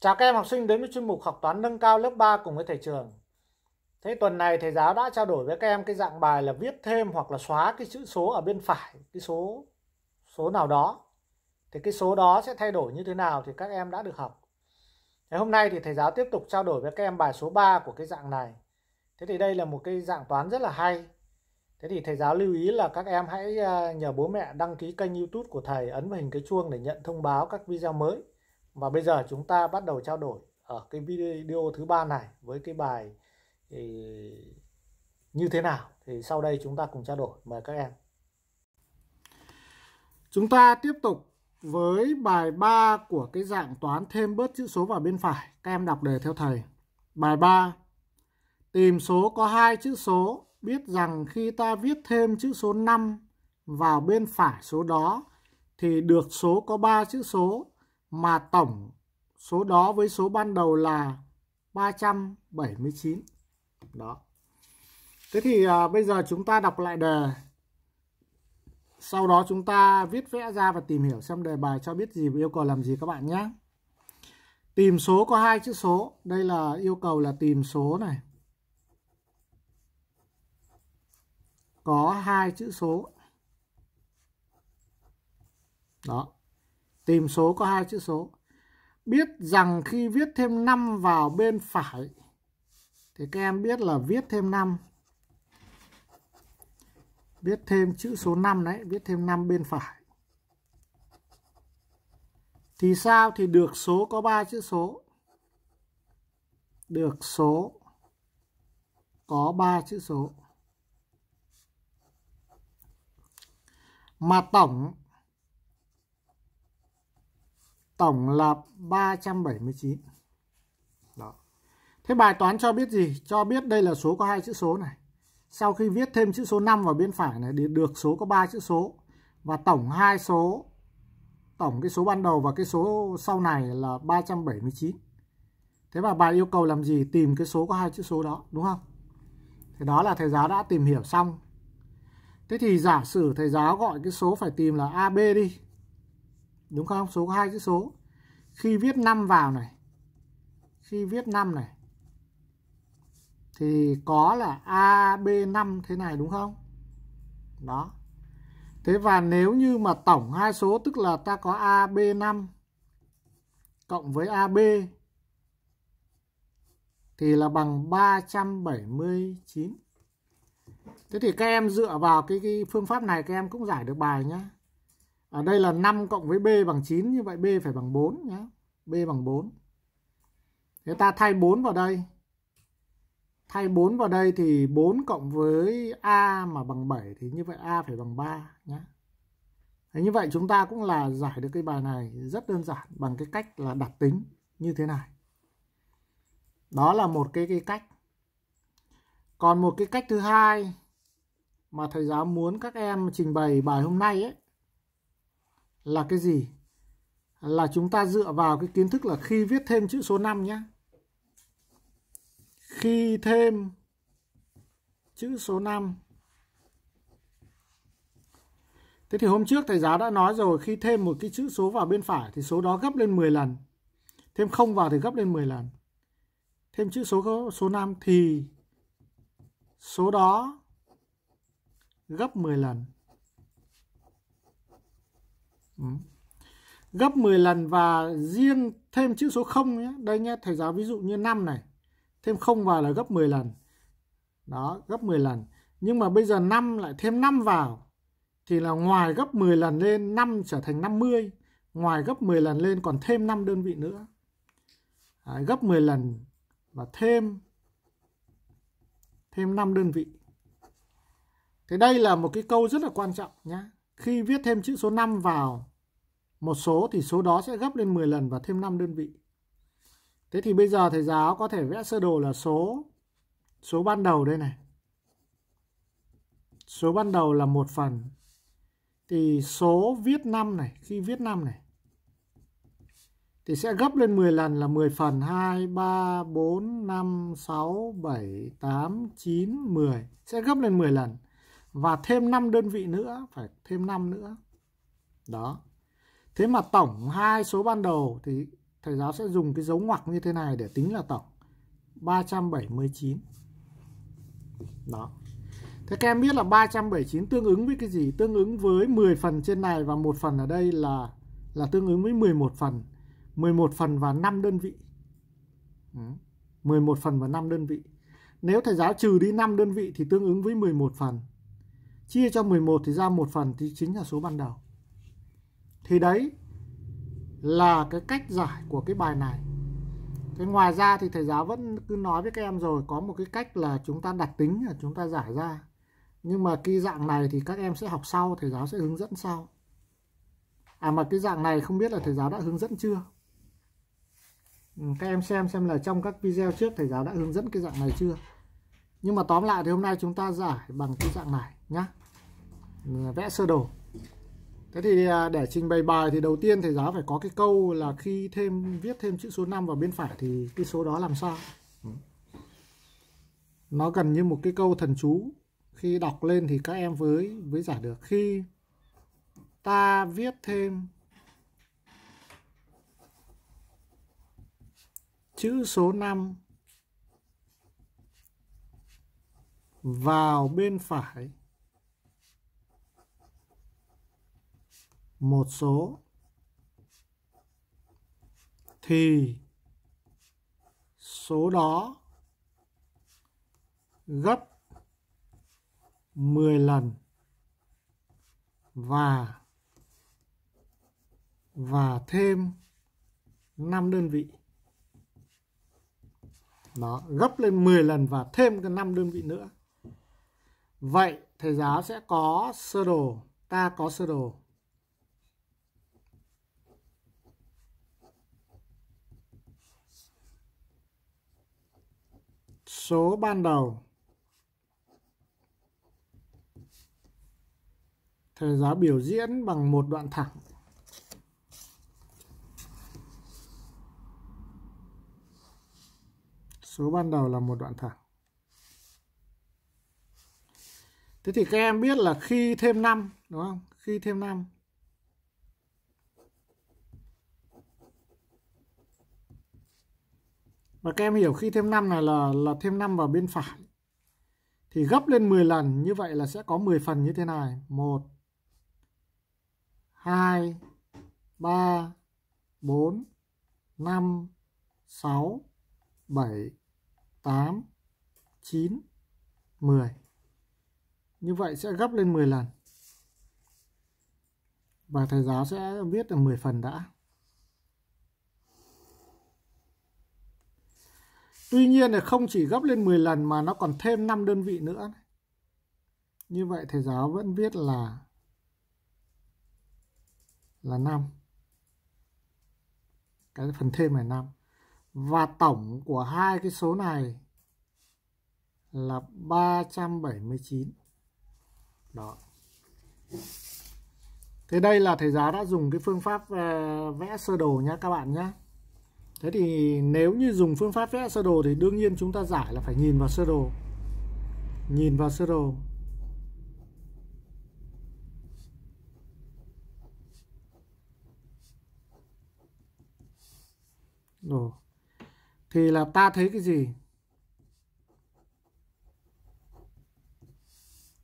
Chào các em học sinh đến với chuyên mục học toán nâng cao lớp 3 cùng với thầy trường. Thế tuần này thầy giáo đã trao đổi với các em cái dạng bài là viết thêm hoặc là xóa cái chữ số ở bên phải, cái số số nào đó. Thì cái số đó sẽ thay đổi như thế nào thì các em đã được học. Thế hôm nay thì thầy giáo tiếp tục trao đổi với các em bài số 3 của cái dạng này. Thế thì đây là một cái dạng toán rất là hay. Thế thì thầy giáo lưu ý là các em hãy à, nhờ bố mẹ đăng ký kênh YouTube của thầy, ấn vào hình cái chuông để nhận thông báo các video mới và bây giờ chúng ta bắt đầu trao đổi ở cái video thứ ba này với cái bài ừ, như thế nào thì sau đây chúng ta cùng trao đổi mời các em chúng ta tiếp tục với bài 3 của cái dạng toán thêm bớt chữ số vào bên phải các em đọc đề theo thầy bài 3 tìm số có hai chữ số biết rằng khi ta viết thêm chữ số 5 vào bên phải số đó thì được số có 3 chữ số mà tổng số đó với số ban đầu là 379. Đó. Thế thì à, bây giờ chúng ta đọc lại đề. Sau đó chúng ta viết vẽ ra và tìm hiểu xem đề bài cho biết gì và yêu cầu làm gì các bạn nhé. Tìm số có hai chữ số. Đây là yêu cầu là tìm số này. Có hai chữ số. Đó tìm số có hai chữ số biết rằng khi viết thêm 5 vào bên phải thì các em biết là viết thêm 5 viết thêm chữ số 5 đấy viết thêm 5 bên phải thì sao thì được số có ba chữ số được số có ba chữ số mà tổng tổng là 379 Đó. thế bài toán cho biết gì cho biết đây là số có hai chữ số này sau khi viết thêm chữ số 5 vào bên phải này thì được số có ba chữ số và tổng hai số tổng cái số ban đầu và cái số sau này là 379 thế và bài yêu cầu làm gì tìm cái số có hai chữ số đó đúng không thì đó là thầy giáo đã tìm hiểu xong thế thì giả sử thầy giáo gọi cái số phải tìm là AB đi đúng không số có hai chữ số khi viết 5 vào này khi viết 5 này thì có là AB5 thế này đúng không đó thế và nếu như mà tổng hai số tức là ta có AB5 cộng với AB thì là bằng 379 thế thì các em dựa vào cái, cái phương pháp này các em cũng giải được bài nhé ở đây là 5 cộng với B bằng 9 như vậy B phải bằng 4 nhé. B bằng 4. Thế ta thay 4 vào đây. Thay 4 vào đây thì 4 cộng với A mà bằng 7 thì như vậy A phải bằng 3 nhé. Thế như vậy chúng ta cũng là giải được cái bài này rất đơn giản bằng cái cách là đặt tính như thế này. Đó là một cái, cái cách. Còn một cái cách thứ hai mà thầy giáo muốn các em trình bày bài hôm nay ấy là cái gì? Là chúng ta dựa vào cái kiến thức là khi viết thêm chữ số 5 nhé. Khi thêm chữ số 5. Thế thì hôm trước thầy giáo đã nói rồi khi thêm một cái chữ số vào bên phải thì số đó gấp lên 10 lần. Thêm không vào thì gấp lên 10 lần. Thêm chữ số số 5 thì số đó gấp 10 lần. Ừ. gấp 10 lần và riêng thêm chữ số 0 nhé. Đây nhé, thầy giáo ví dụ như 5 này. Thêm 0 vào là gấp 10 lần. Đó, gấp 10 lần. Nhưng mà bây giờ 5 lại thêm 5 vào thì là ngoài gấp 10 lần lên 5 trở thành 50. Ngoài gấp 10 lần lên còn thêm 5 đơn vị nữa. Đấy, gấp 10 lần và thêm thêm 5 đơn vị. Thế đây là một cái câu rất là quan trọng nhé. Khi viết thêm chữ số 5 vào một số thì số đó sẽ gấp lên 10 lần và thêm 5 đơn vị. Thế thì bây giờ thầy giáo có thể vẽ sơ đồ là số số ban đầu đây này. Số ban đầu là một phần. Thì số viết 5 này, khi viết 5 này thì sẽ gấp lên 10 lần là 10 phần 2, 3, 4, 5, 6, 7, 8, 9, 10 sẽ gấp lên 10 lần và thêm 5 đơn vị nữa, phải thêm 5 nữa. Đó. Thế mà tổng hai số ban đầu thì thầy giáo sẽ dùng cái dấu ngoặc như thế này để tính là tổng 379. Đó. Thế các em biết là 379 tương ứng với cái gì? Tương ứng với 10 phần trên này và một phần ở đây là là tương ứng với 11 phần. 11 phần và 5 đơn vị. 11 phần và 5 đơn vị. Nếu thầy giáo trừ đi 5 đơn vị thì tương ứng với 11 phần chia cho 11 thì ra một phần thì chính là số ban đầu. Thì đấy là cái cách giải của cái bài này. Thế ngoài ra thì thầy giáo vẫn cứ nói với các em rồi có một cái cách là chúng ta đặt tính là chúng ta giải ra. Nhưng mà cái dạng này thì các em sẽ học sau, thầy giáo sẽ hướng dẫn sau. À mà cái dạng này không biết là thầy giáo đã hướng dẫn chưa? Ừ, các em xem xem là trong các video trước thầy giáo đã hướng dẫn cái dạng này chưa? nhưng mà tóm lại thì hôm nay chúng ta giải bằng cái dạng này nhá vẽ sơ đồ thế thì à, để trình bày bài thì đầu tiên thầy giáo phải có cái câu là khi thêm viết thêm chữ số 5 vào bên phải thì cái số đó làm sao nó gần như một cái câu thần chú khi đọc lên thì các em với với giải được khi ta viết thêm chữ số 5 vào bên phải một số thì số đó gấp 10 lần và và thêm 5 đơn vị. Đó, gấp lên 10 lần và thêm cái 5 đơn vị nữa. Vậy thầy giáo sẽ có sơ đồ, ta có sơ đồ. Số ban đầu thầy giáo biểu diễn bằng một đoạn thẳng số ban đầu là một đoạn thẳng Thế thì các em biết là khi thêm 5 đúng không? Khi thêm 5 Và các em hiểu khi thêm 5 này là là thêm 5 vào bên phải. Thì gấp lên 10 lần, như vậy là sẽ có 10 phần như thế này. 1 2 3 4 5 6 7 8 9 10 như vậy sẽ gấp lên 10 lần và thầy giáo sẽ viết là 10 phần đã Tuy nhiên là không chỉ gấp lên 10 lần mà nó còn thêm 5 đơn vị nữa. Như vậy thầy giáo vẫn viết là là 5. Cái phần thêm này 5. Và tổng của hai cái số này là 379 đó thế đây là thầy giáo đã dùng cái phương pháp ờ, vẽ sơ đồ nhá các bạn nhá thế thì nếu như dùng phương pháp vẽ sơ đồ thì đương nhiên chúng ta giải là phải nhìn vào sơ đồ nhìn vào sơ đồ Đồ. Thì là ta thấy cái gì?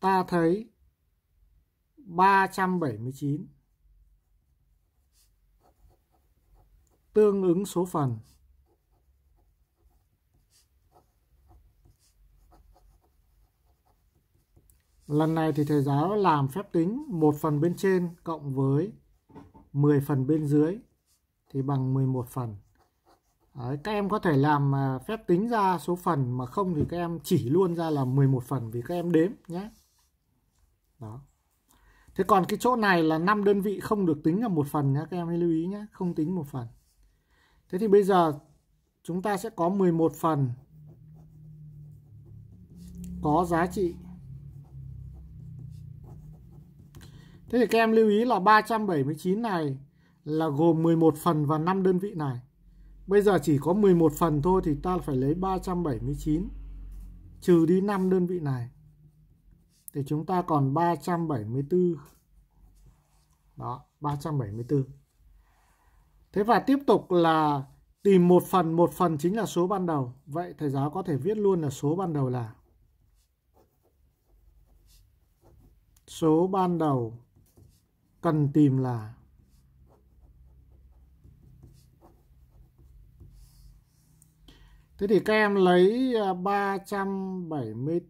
Ta thấy 379 tương ứng số phần Lần này thì thầy giáo làm phép tính một phần bên trên cộng với 10 phần bên dưới thì bằng 11 phần. Đấy, các em có thể làm à, phép tính ra số phần mà không thì các em chỉ luôn ra là 11 phần vì các em đếm nhé. Đó. Thế còn cái chỗ này là 5 đơn vị không được tính là một phần nhé các em hãy lưu ý nhé, không tính một phần. Thế thì bây giờ chúng ta sẽ có 11 phần có giá trị. Thế thì các em lưu ý là 379 này là gồm 11 phần và 5 đơn vị này. Bây giờ chỉ có 11 phần thôi thì ta phải lấy 379 trừ đi 5 đơn vị này thì chúng ta còn 374 đó 374 thế và tiếp tục là tìm một phần một phần chính là số ban đầu vậy thầy giáo có thể viết luôn là số ban đầu là số ban đầu cần tìm là Thế thì các em lấy 374 à,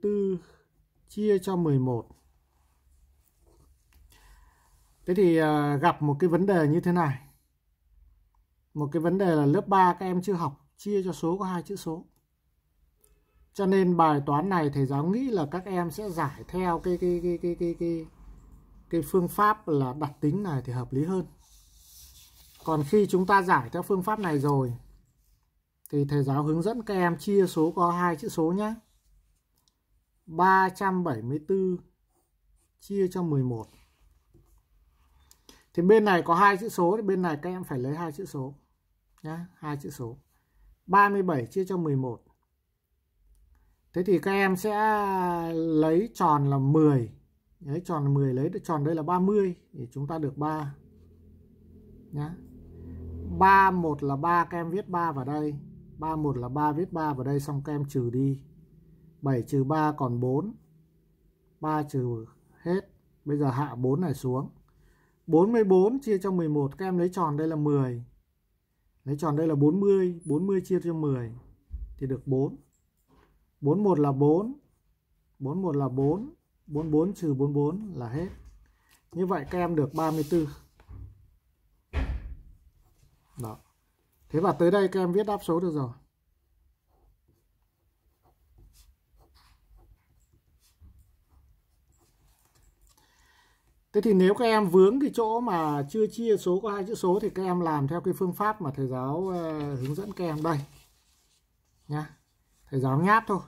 chia cho 11. Thế thì à, gặp một cái vấn đề như thế này. Một cái vấn đề là lớp 3 các em chưa học chia cho số có hai chữ số. Cho nên bài toán này thầy giáo nghĩ là các em sẽ giải theo cái cái cái cái cái cái cái phương pháp là đặt tính này thì hợp lý hơn. Còn khi chúng ta giải theo phương pháp này rồi thì thầy giáo hướng dẫn các em chia số có hai chữ số nhé. 374 chia cho 11. Thì bên này có hai chữ số thì bên này các em phải lấy hai chữ số nhá, hai chữ số. 37 chia cho 11. Thế thì các em sẽ lấy tròn là 10. Lấy tròn là 10 lấy được tròn đây là 30 thì chúng ta được 3. Nhá. 3 1 là 3 các em viết 3 vào đây. 3 1 là 3 viết 3 vào đây xong các em trừ đi 7 trừ 3 còn 4. 3 trừ hết. Bây giờ hạ 4 này xuống. 44 chia cho 11 các em lấy tròn đây là 10. Lấy tròn đây là 40, 40 chia cho 10 thì được 4. 41 là 4, 41 là 4, 44 trừ 44 là hết. Như vậy các em được 34. Đó. Thế và tới đây các em viết đáp số được rồi. Thế thì nếu các em vướng cái chỗ mà chưa chia số có hai chữ số thì các em làm theo cái phương pháp mà thầy giáo ờ, hướng dẫn các em đây. nha Thầy giáo nháp thôi.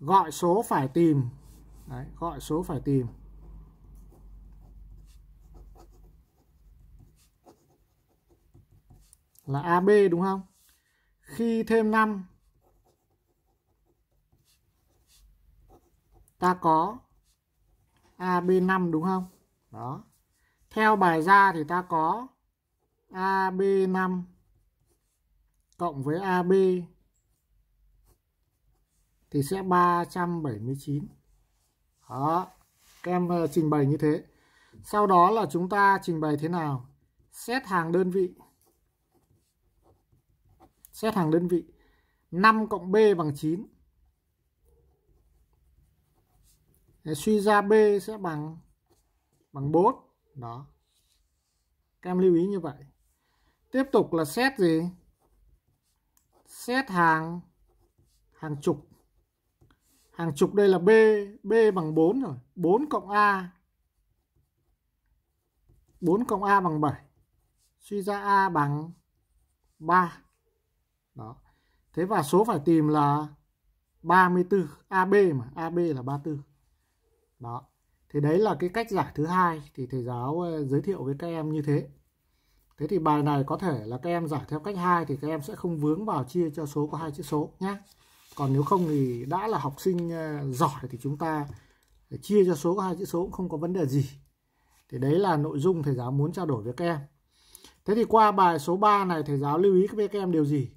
Gọi số phải tìm. Đấy, gọi số phải tìm. Là AB đúng không? Khi thêm 5 ta có AB5 đúng không? đó theo bài ra thì ta có AB5 cộng với AB thì sẽ 379 đó các em ờ, trình bày như thế sau đó là chúng ta trình bày thế nào xét hàng đơn vị xét hàng đơn vị 5 cộng B bằng 9 suy ra B sẽ bằng bằng 4 đó các em lưu ý như vậy tiếp tục là xét gì xét hàng hàng chục hàng chục đây là b b bằng 4 rồi 4 cộng a 4 cộng a bằng 7 suy ra a bằng 3 đó thế và số phải tìm là 34 AB mà AB là 34 đó thì đấy là cái cách giải thứ hai thì thầy giáo ờ, giới thiệu với các em như thế thế thì bài này có thể là các em giải theo cách hai thì các em sẽ không vướng vào chia cho số có hai chữ số nhé còn nếu không thì đã là học sinh ờ, giỏi thì chúng ta chia cho số có hai chữ số cũng không có vấn đề gì thì đấy là nội dung thầy giáo muốn trao đổi với các em thế thì qua bài số 3 này thầy giáo lưu ý với các em điều gì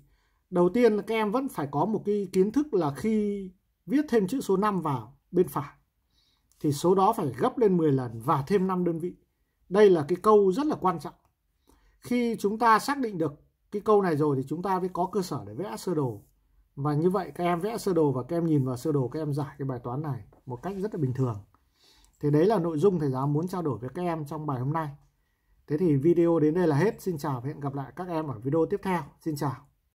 đầu tiên các em vẫn phải có một cái kiến thức là khi viết thêm chữ số 5 vào bên phải thì số đó phải gấp lên 10 lần và thêm 5 đơn vị. Đây là cái câu rất là quan trọng. Khi chúng ta xác định được cái câu này rồi thì chúng ta mới có cơ sở để vẽ sơ đồ. Và như vậy các em vẽ sơ đồ và các em nhìn vào sơ đồ các em giải cái bài toán này một cách rất là bình thường. Thì đấy là nội dung thầy giáo muốn trao đổi với các em trong bài hôm nay. Thế thì video đến đây là hết. Xin chào và hẹn gặp lại các em ở video tiếp theo. Xin chào.